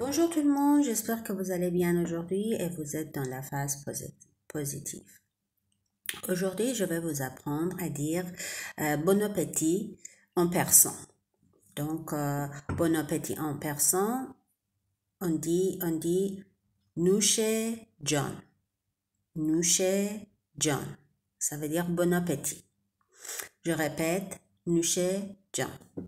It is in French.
Bonjour tout le monde, j'espère que vous allez bien aujourd'hui et vous êtes dans la phase positive. Aujourd'hui, je vais vous apprendre à dire euh, bon appétit en persan. Donc, euh, bon appétit en persan, on dit, on dit Nouché John. Nouché John. Ça veut dire bon appétit. Je répète, Nouché John.